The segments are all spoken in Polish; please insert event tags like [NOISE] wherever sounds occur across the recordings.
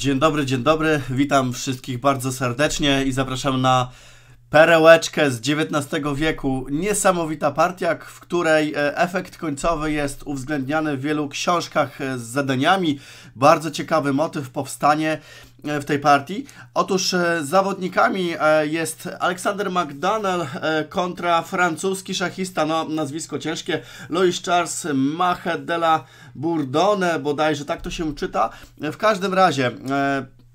Dzień dobry, dzień dobry. Witam wszystkich bardzo serdecznie i zapraszam na perełeczkę z XIX wieku. Niesamowita partia, w której e, efekt końcowy jest uwzględniany w wielu książkach e, z zadaniami. Bardzo ciekawy motyw powstanie E, w tej partii. Otóż e, zawodnikami e, jest Aleksander McDonnell kontra francuski szachista, no nazwisko ciężkie, Louis Charles Mache de la Bourdone, bodajże tak to się czyta. W każdym razie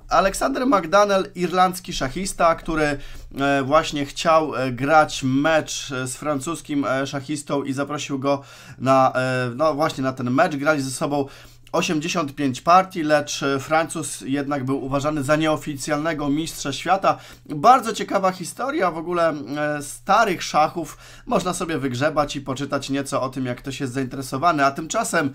Aleksander McDonnell, irlandzki szachista, który właśnie chciał grać mecz z francuskim szachistą i zaprosił go na, no właśnie na ten mecz, grali ze sobą 85 partii, lecz Francuz jednak był uważany za nieoficjalnego mistrza świata. Bardzo ciekawa historia w ogóle e, starych szachów. Można sobie wygrzebać i poczytać nieco o tym, jak ktoś jest zainteresowany. A tymczasem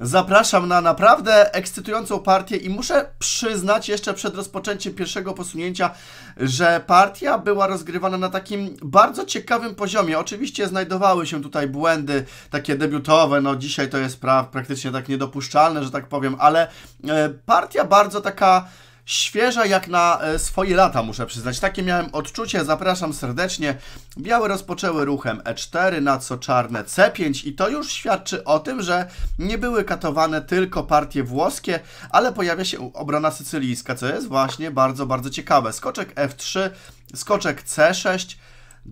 Zapraszam na naprawdę ekscytującą partię i muszę przyznać jeszcze przed rozpoczęciem pierwszego posunięcia, że partia była rozgrywana na takim bardzo ciekawym poziomie. Oczywiście znajdowały się tutaj błędy takie debiutowe, no dzisiaj to jest pra praktycznie tak niedopuszczalne, że tak powiem, ale e, partia bardzo taka świeża jak na e, swoje lata, muszę przyznać. Takie miałem odczucie, zapraszam serdecznie. Białe rozpoczęły ruchem E4, na co czarne C5 i to już świadczy o tym, że nie były katowane tylko partie włoskie, ale pojawia się obrona sycylijska, co jest właśnie bardzo, bardzo ciekawe. Skoczek F3, skoczek C6,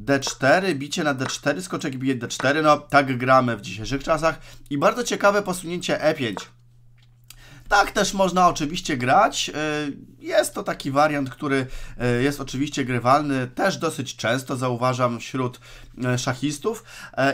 D4, bicie na D4, skoczek bije D4, no tak gramy w dzisiejszych czasach i bardzo ciekawe posunięcie E5. Tak też można oczywiście grać. E, jest to taki wariant, który e, jest oczywiście grywalny też dosyć często, zauważam wśród e, szachistów.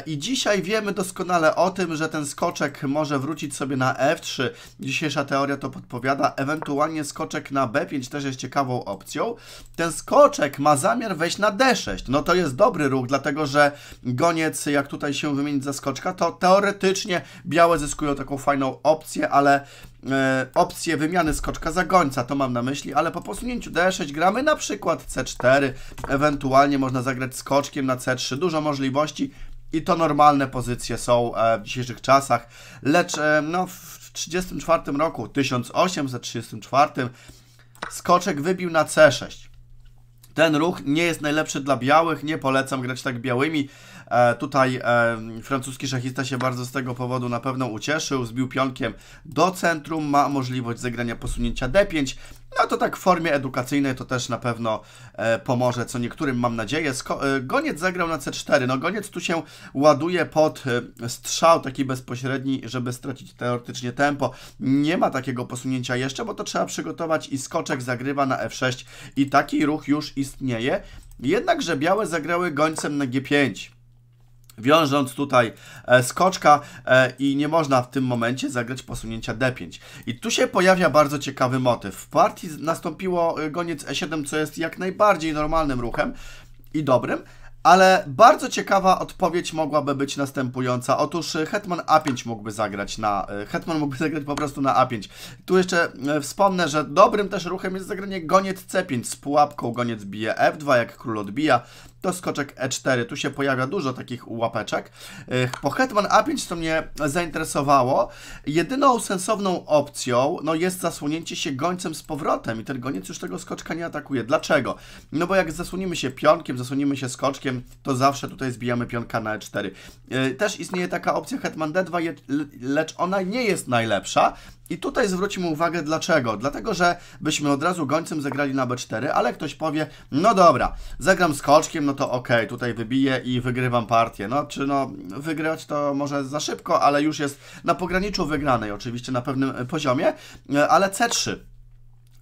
I dzisiaj wiemy doskonale o tym, że ten skoczek może wrócić sobie na F3. Dzisiejsza teoria to podpowiada. Ewentualnie skoczek na B5 też jest ciekawą opcją. Ten skoczek ma zamiar wejść na D6. No to jest dobry ruch, dlatego że goniec, jak tutaj się wymienić za skoczka, to teoretycznie białe zyskują taką fajną opcję, ale E, opcję wymiany skoczka za gońca, to mam na myśli, ale po posunięciu D6 gramy na przykład C4, ewentualnie można zagrać skoczkiem na C3, dużo możliwości i to normalne pozycje są e, w dzisiejszych czasach, lecz e, no, w 1934 roku, 1834, skoczek wybił na C6. Ten ruch nie jest najlepszy dla białych, nie polecam grać tak białymi, E, tutaj e, francuski szachista się bardzo z tego powodu na pewno ucieszył, zbił pionkiem do centrum, ma możliwość zagrania posunięcia D5, no to tak w formie edukacyjnej to też na pewno e, pomoże, co niektórym mam nadzieję. Sko e, goniec zagrał na C4. No goniec tu się ładuje pod e, strzał taki bezpośredni, żeby stracić teoretycznie tempo. Nie ma takiego posunięcia jeszcze, bo to trzeba przygotować i skoczek zagrywa na F6 i taki ruch już istnieje. Jednakże białe zagrały gońcem na G5 wiążąc tutaj e, skoczka e, i nie można w tym momencie zagrać posunięcia d5. I tu się pojawia bardzo ciekawy motyw. W partii nastąpiło e, goniec e7, co jest jak najbardziej normalnym ruchem i dobrym, ale bardzo ciekawa odpowiedź mogłaby być następująca. Otóż e, Hetman A5 mógłby zagrać na. E, Hetman mógłby [LAUGHS] zagrać po prostu na A5. Tu jeszcze wspomnę, że dobrym też ruchem jest zagranie goniec C5 z pułapką. Goniec bije F2, jak król odbija do skoczek E4. Tu się pojawia dużo takich łapeczek. Po hetman A5 to mnie zainteresowało. Jedyną sensowną opcją no, jest zasłonięcie się gońcem z powrotem i ten goniec już tego skoczka nie atakuje. Dlaczego? No bo jak zasłonimy się pionkiem, zasłonimy się skoczkiem, to zawsze tutaj zbijamy pionka na E4. Też istnieje taka opcja hetman D2, lecz ona nie jest najlepsza, i tutaj zwróćmy uwagę dlaczego. Dlatego, że byśmy od razu gońcem zagrali na b4, ale ktoś powie, no dobra, zagram skoczkiem, no to ok, tutaj wybiję i wygrywam partię. No czy no, wygrać to może za szybko, ale już jest na pograniczu wygranej, oczywiście na pewnym poziomie, e, ale c3.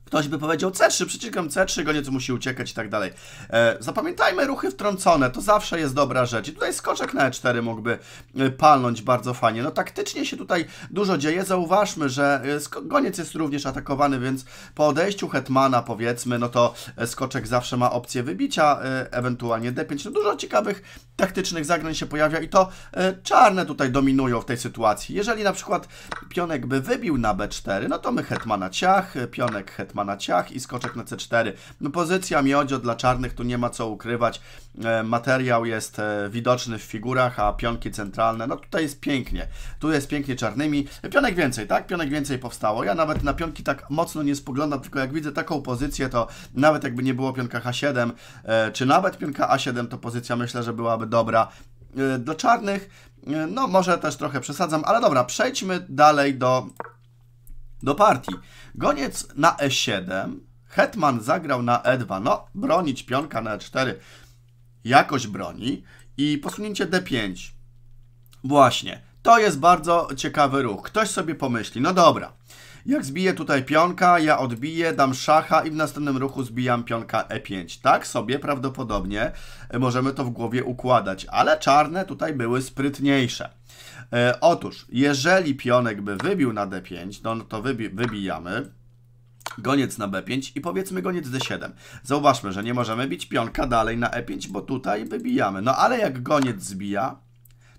Ktoś by powiedział C3, przyciskam C3, goniec musi uciekać i tak dalej. E, zapamiętajmy ruchy wtrącone, to zawsze jest dobra rzecz. I tutaj skoczek na E4 mógłby e, palnąć bardzo fajnie. No taktycznie się tutaj dużo dzieje. Zauważmy, że e, goniec jest również atakowany, więc po odejściu hetmana powiedzmy, no to e, skoczek zawsze ma opcję wybicia, e, ewentualnie D5. No dużo ciekawych taktycznych zagrań się pojawia i to e, czarne tutaj dominują w tej sytuacji. Jeżeli na przykład pionek by wybił na B4, no to my hetmana ciach, pionek hetmana ma na ciach i skoczek na C4. No pozycja miodzio dla czarnych, tu nie ma co ukrywać. E, materiał jest e, widoczny w figurach, a pionki centralne, no tutaj jest pięknie. Tu jest pięknie czarnymi. Pionek więcej, tak? Pionek więcej powstało. Ja nawet na pionki tak mocno nie spoglądam, tylko jak widzę taką pozycję, to nawet jakby nie było pionka H7, e, czy nawet pionka A7, to pozycja myślę, że byłaby dobra. Dla czarnych, no może też trochę przesadzam, ale dobra, przejdźmy dalej do do partii. Goniec na e7, hetman zagrał na e2, no bronić pionka na e4 jakoś broni i posunięcie d5. Właśnie, to jest bardzo ciekawy ruch. Ktoś sobie pomyśli, no dobra, jak zbiję tutaj pionka, ja odbiję, dam szacha i w następnym ruchu zbijam pionka e5. Tak sobie prawdopodobnie możemy to w głowie układać, ale czarne tutaj były sprytniejsze. E, otóż, jeżeli pionek by wybił na d5, no, no to wybi wybijamy. Goniec na b5 i powiedzmy goniec d7. Zauważmy, że nie możemy bić pionka dalej na e5, bo tutaj wybijamy. No ale jak goniec zbija,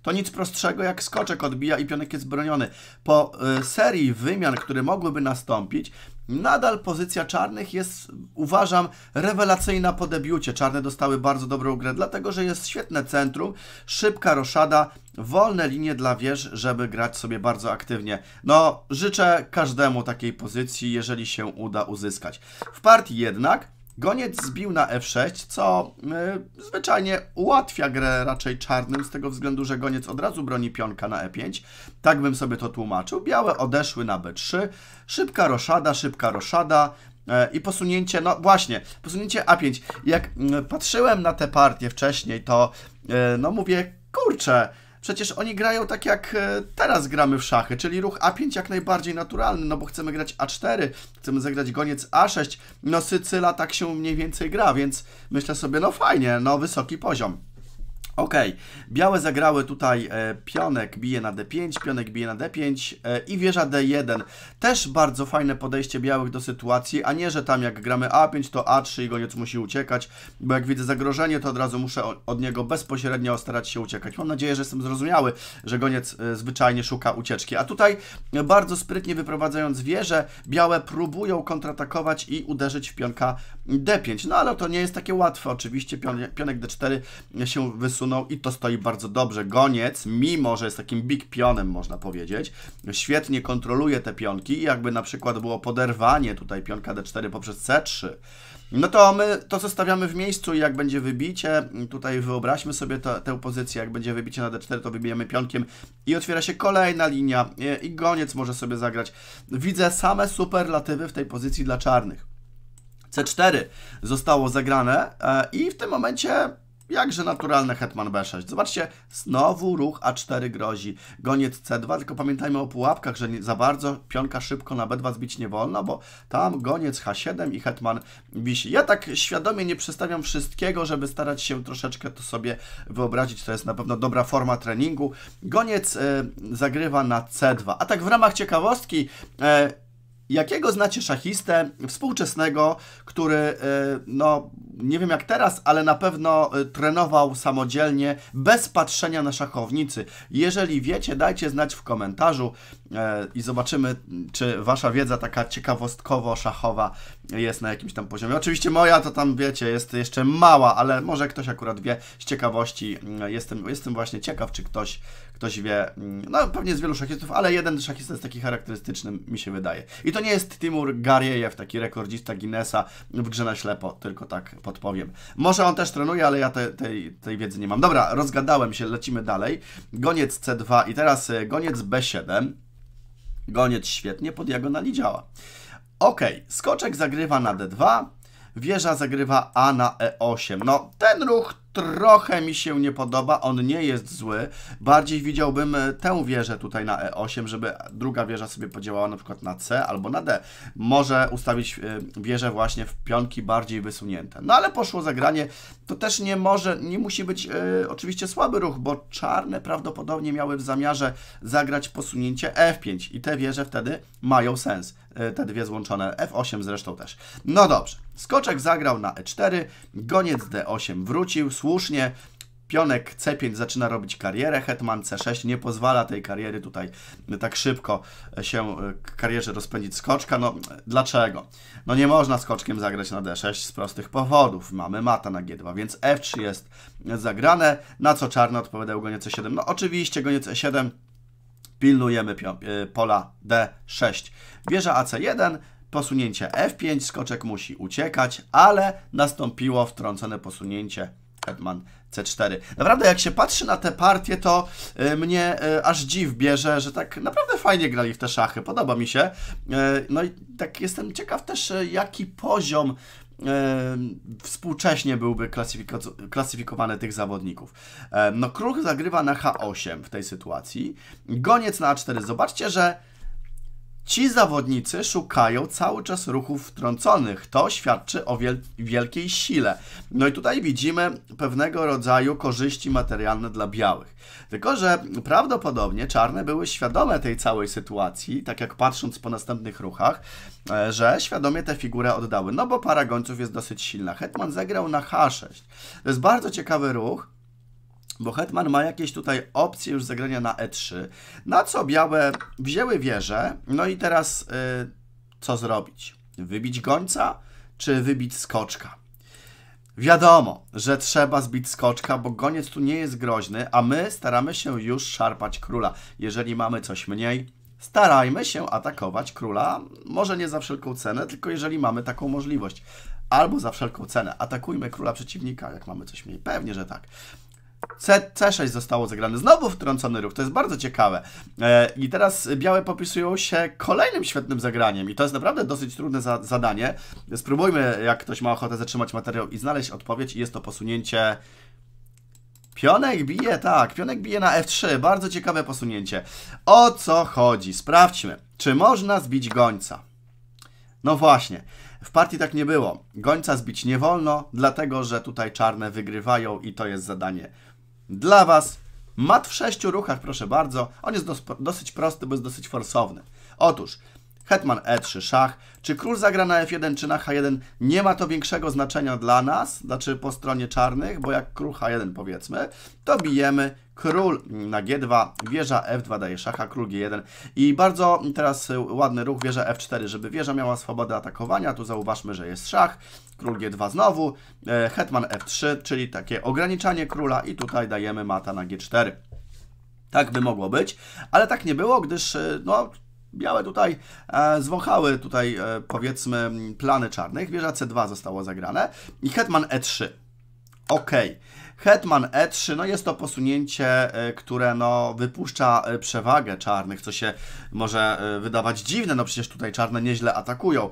to nic prostszego jak skoczek odbija i pionek jest broniony. Po y, serii wymian, które mogłyby nastąpić, Nadal pozycja czarnych jest, uważam, rewelacyjna po debiucie. Czarne dostały bardzo dobrą grę, dlatego że jest świetne centrum, szybka roszada, wolne linie dla wież, żeby grać sobie bardzo aktywnie. No, życzę każdemu takiej pozycji, jeżeli się uda uzyskać. W partii jednak Goniec zbił na f6, co y, zwyczajnie ułatwia grę raczej czarnym, z tego względu, że goniec od razu broni pionka na e5. Tak bym sobie to tłumaczył. Białe odeszły na b3, szybka roszada, szybka roszada, e, i posunięcie, no właśnie, posunięcie A5. Jak mm, patrzyłem na tę partię wcześniej, to e, no mówię, kurczę, Przecież oni grają tak jak e, teraz gramy w szachy, czyli ruch A5 jak najbardziej naturalny, no bo chcemy grać A4, chcemy zagrać goniec A6, no Sycyla tak się mniej więcej gra, więc myślę sobie, no fajnie, no wysoki poziom. Ok, białe zagrały tutaj, e, pionek bije na d5, pionek bije na d5 e, i wieża d1. Też bardzo fajne podejście białych do sytuacji, a nie, że tam jak gramy a5 to a3 i goniec musi uciekać, bo jak widzę zagrożenie to od razu muszę od niego bezpośrednio starać się uciekać. Mam nadzieję, że jestem zrozumiały, że goniec e, zwyczajnie szuka ucieczki. A tutaj e, bardzo sprytnie wyprowadzając wieżę, białe próbują kontratakować i uderzyć w pionka d5. No ale to nie jest takie łatwe oczywiście, pionek d4 się wysunął wysunął i to stoi bardzo dobrze. Goniec, mimo że jest takim big pionem, można powiedzieć, świetnie kontroluje te pionki jakby na przykład było poderwanie tutaj pionka D4 poprzez C3, no to my to zostawiamy w miejscu i jak będzie wybicie, tutaj wyobraźmy sobie to, tę pozycję, jak będzie wybicie na D4, to wybijemy pionkiem i otwiera się kolejna linia i goniec może sobie zagrać. Widzę same superlatywy w tej pozycji dla czarnych. C4 zostało zagrane e, i w tym momencie jakże naturalne hetman b6. Zobaczcie, znowu ruch a4 grozi. Goniec c2, tylko pamiętajmy o pułapkach, że nie, za bardzo pionka szybko na b2 zbić nie wolno, bo tam goniec h7 i hetman wisi. Ja tak świadomie nie przestawiam wszystkiego, żeby starać się troszeczkę to sobie wyobrazić. To jest na pewno dobra forma treningu. Goniec y, zagrywa na c2. A tak w ramach ciekawostki... Y, Jakiego znacie szachistę współczesnego, który, e, no nie wiem jak teraz, ale na pewno e, trenował samodzielnie, bez patrzenia na szachownicy? Jeżeli wiecie, dajcie znać w komentarzu e, i zobaczymy, czy wasza wiedza taka ciekawostkowo-szachowa jest na jakimś tam poziomie. Oczywiście moja to tam, wiecie, jest jeszcze mała, ale może ktoś akurat wie z ciekawości. Mm, jestem, jestem właśnie ciekaw, czy ktoś ktoś wie, mm, no pewnie z wielu szachistów, ale jeden szachista jest taki charakterystyczny, mi się wydaje. I to nie jest Timur Gariejew, taki rekordzista Guinnessa w grze na ślepo, tylko tak podpowiem. Może on też trenuje, ale ja te, tej, tej wiedzy nie mam. Dobra, rozgadałem się, lecimy dalej. Goniec C2 i teraz e, goniec B7. Goniec świetnie po diagonali działa. Ok, skoczek zagrywa na D2, wieża zagrywa A na E8. No, ten ruch trochę mi się nie podoba, on nie jest zły. Bardziej widziałbym e, tę wieżę tutaj na E8, żeby druga wieża sobie podziałała na przykład na C albo na D. Może ustawić e, wieżę właśnie w pionki bardziej wysunięte. No ale poszło zagranie to też nie może, nie musi być e, oczywiście słaby ruch, bo czarne prawdopodobnie miały w zamiarze zagrać posunięcie F5 i te wieże wtedy mają sens. E, te dwie złączone, F8 zresztą też. No dobrze, skoczek zagrał na E4, goniec D8 wrócił, słusznie, Pionek C5 zaczyna robić karierę, hetman C6 nie pozwala tej kariery tutaj tak szybko się e, karierze rozpędzić skoczka. No dlaczego? No nie można skoczkiem zagrać na D6 z prostych powodów. Mamy mata na G2, więc F3 jest zagrane, na co czarny odpowiadał goniec C7. E no oczywiście goniec e c 7 pilnujemy pola D6. Wieża AC1, posunięcie F5, skoczek musi uciekać, ale nastąpiło wtrącone posunięcie hetman c4. Naprawdę, jak się patrzy na te partie, to y, mnie y, aż dziw bierze, że tak naprawdę fajnie grali w te szachy. Podoba mi się. Y, no i tak jestem ciekaw też, jaki poziom współcześnie byłby klasyfikowany tych zawodników. E, no Kruch zagrywa na H8 w tej sytuacji, goniec na A4. Zobaczcie, że Ci zawodnicy szukają cały czas ruchów wtrąconych. To świadczy o wiel wielkiej sile. No i tutaj widzimy pewnego rodzaju korzyści materialne dla białych. Tylko, że prawdopodobnie czarne były świadome tej całej sytuacji, tak jak patrząc po następnych ruchach, e, że świadomie tę figurę oddały. No bo para gońców jest dosyć silna. Hetman zagrał na H6. To jest bardzo ciekawy ruch bo Hetman ma jakieś tutaj opcje już zagrania na E3, na co białe wzięły wieżę, no i teraz y, co zrobić? Wybić gońca czy wybić skoczka? Wiadomo, że trzeba zbić skoczka, bo goniec tu nie jest groźny, a my staramy się już szarpać króla. Jeżeli mamy coś mniej, starajmy się atakować króla, może nie za wszelką cenę, tylko jeżeli mamy taką możliwość. Albo za wszelką cenę. Atakujmy króla przeciwnika, jak mamy coś mniej. Pewnie, że tak. C, C6 zostało zagrane. Znowu wtrącony ruch, to jest bardzo ciekawe. E, I teraz białe popisują się kolejnym świetnym zagraniem i to jest naprawdę dosyć trudne za, zadanie. Spróbujmy, jak ktoś ma ochotę zatrzymać materiał i znaleźć odpowiedź. I jest to posunięcie... Pionek bije, tak, pionek bije na F3, bardzo ciekawe posunięcie. O co chodzi? Sprawdźmy, czy można zbić gońca? No właśnie, w partii tak nie było. Gońca zbić nie wolno, dlatego że tutaj czarne wygrywają i to jest zadanie dla Was. Mat w sześciu ruchach, proszę bardzo. On jest dos dosyć prosty, bo jest dosyć forsowny. Otóż hetman e3, szach. Czy król zagra na f1 czy na h1? Nie ma to większego znaczenia dla nas, znaczy po stronie czarnych, bo jak król h1 powiedzmy, to bijemy król na G2, wieża F2 daje szacha, król G1 i bardzo teraz ładny ruch wieża F4, żeby wieża miała swobodę atakowania, tu zauważmy, że jest szach, król G2 znowu, e, hetman F3, czyli takie ograniczanie króla i tutaj dajemy mata na G4. Tak by mogło być, ale tak nie było, gdyż e, no, białe tutaj e, zwąchały tutaj e, powiedzmy plany czarnych. Wieża C2 zostało zagrane i hetman E3. Okej. Okay. Hetman E3, no jest to posunięcie, e, które no wypuszcza e, przewagę czarnych, co się może e, wydawać dziwne, no przecież tutaj czarne nieźle atakują.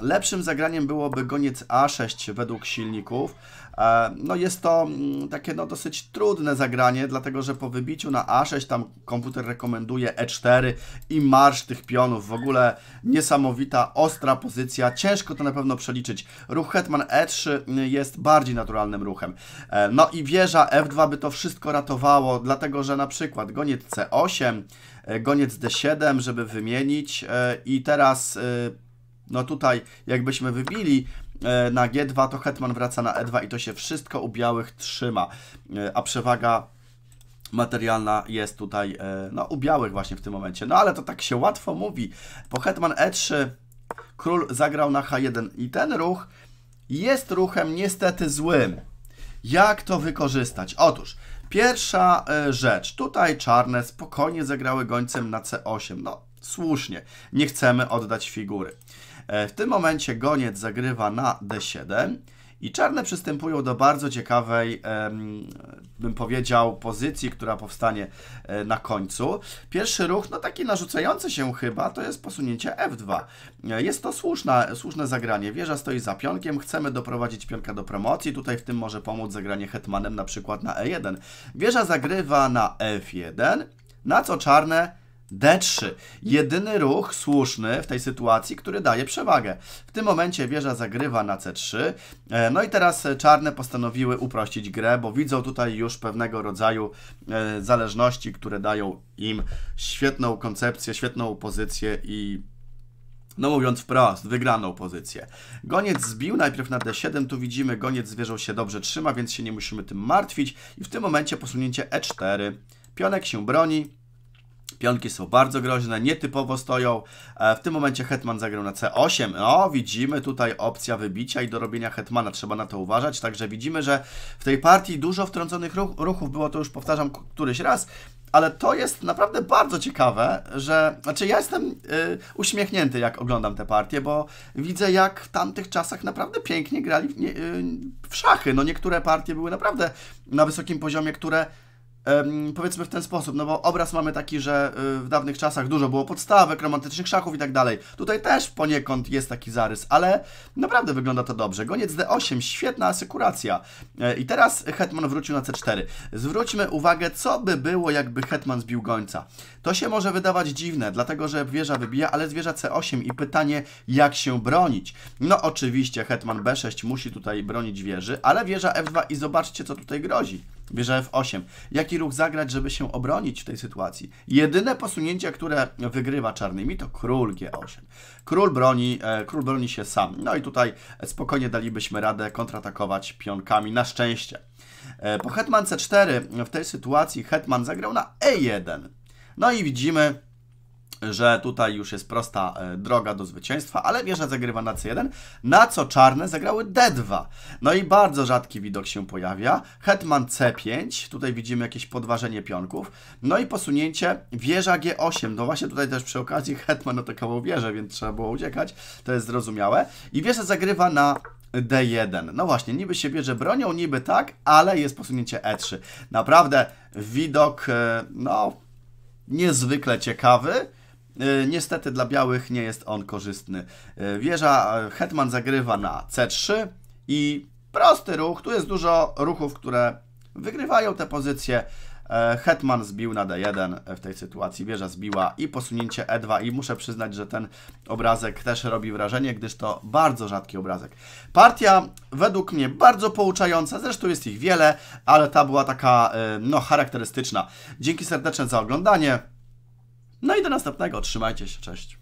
Lepszym zagraniem byłoby goniec A6 według silników, E, no jest to mm, takie no, dosyć trudne zagranie, dlatego że po wybiciu na A6 tam komputer rekomenduje E4 i marsz tych pionów. W ogóle niesamowita, ostra pozycja. Ciężko to na pewno przeliczyć. Ruch hetman E3 mm, jest bardziej naturalnym ruchem. E, no i wieża F2 by to wszystko ratowało, dlatego że na przykład goniec C8, e, goniec D7, żeby wymienić i teraz no tutaj jakbyśmy wybili e, na G2, to hetman wraca na E2 i to się wszystko u białych trzyma, e, a przewaga materialna jest tutaj e, no, u białych właśnie w tym momencie. No ale to tak się łatwo mówi. Po hetman E3 król zagrał na H1 i ten ruch jest ruchem niestety złym. Jak to wykorzystać? Otóż pierwsza rzecz. Tutaj czarne spokojnie zagrały gońcem na C8. No słusznie. Nie chcemy oddać figury. E, w tym momencie goniec zagrywa na d7 i czarne przystępują do bardzo ciekawej, bym powiedział, pozycji, która powstanie e, na końcu. Pierwszy ruch, no taki narzucający się chyba, to jest posunięcie f2. E, jest to słuszne, słuszne zagranie. Wieża stoi za pionkiem, chcemy doprowadzić pionka do promocji. Tutaj w tym może pomóc zagranie hetmanem na przykład na e1. Wieża zagrywa na f1, na co czarne D3. Jedyny ruch słuszny w tej sytuacji, który daje przewagę. W tym momencie wieża zagrywa na C3. E, no i teraz e, czarne postanowiły uprościć grę, bo widzą tutaj już pewnego rodzaju e, zależności, które dają im świetną koncepcję, świetną pozycję i no mówiąc wprost, wygraną pozycję. Goniec zbił najpierw na D7, tu widzimy goniec z się dobrze trzyma, więc się nie musimy tym martwić i w tym momencie posunięcie E4. Pionek się broni, Pionki są bardzo groźne, nietypowo stoją. E, w tym momencie hetman zagrał na C8. No, widzimy tutaj opcja wybicia i dorobienia hetmana. Trzeba na to uważać. Także widzimy, że w tej partii dużo wtrąconych ruchów było. To już powtarzam któryś raz. Ale to jest naprawdę bardzo ciekawe, że. Znaczy, ja jestem y, uśmiechnięty, jak oglądam te partie, bo widzę, jak w tamtych czasach naprawdę pięknie grali w, nie, y, w szachy. No, niektóre partie były naprawdę na wysokim poziomie, które powiedzmy w ten sposób, no bo obraz mamy taki, że y, w dawnych czasach dużo było podstawek, romantycznych szachów i tak dalej. Tutaj też poniekąd jest taki zarys, ale naprawdę wygląda to dobrze. Goniec D8, świetna asykuracja. E, I teraz Hetman wrócił na C4. Zwróćmy uwagę, co by było, jakby Hetman zbił gońca. To się może wydawać dziwne, dlatego że wieża wybija, ale zwierza C8 i pytanie, jak się bronić. No oczywiście Hetman B6 musi tutaj bronić wieży, ale wieża F2 i zobaczcie, co tutaj grozi. Bierze F8. Jaki ruch zagrać, żeby się obronić w tej sytuacji? Jedyne posunięcie, które wygrywa czarnymi, to król G8. Król broni, e, król broni się sam. No i tutaj spokojnie dalibyśmy radę kontratakować pionkami, na szczęście. E, po hetman C4 w tej sytuacji hetman zagrał na E1. No i widzimy, że tutaj już jest prosta e, droga do zwycięstwa, ale wieża zagrywa na C1, na co czarne zagrały D2. No i bardzo rzadki widok się pojawia. Hetman C5, tutaj widzimy jakieś podważenie pionków, no i posunięcie wieża G8. No właśnie tutaj też przy okazji Hetman atakował wieżę, więc trzeba było uciekać, to jest zrozumiałe. I wieża zagrywa na D1. No właśnie, niby się bierze bronią, niby tak, ale jest posunięcie E3. Naprawdę widok, e, no, niezwykle ciekawy. E, niestety dla białych nie jest on korzystny. E, wieża e, Hetman zagrywa na C3 i prosty ruch. Tu jest dużo ruchów, które wygrywają te pozycje. Hetman zbił na D1 w tej sytuacji, wieża zbiła i posunięcie E2 i muszę przyznać, że ten obrazek też robi wrażenie, gdyż to bardzo rzadki obrazek. Partia według mnie bardzo pouczająca, zresztą jest ich wiele, ale ta była taka no, charakterystyczna. Dzięki serdecznie za oglądanie. No i do następnego, trzymajcie się, cześć.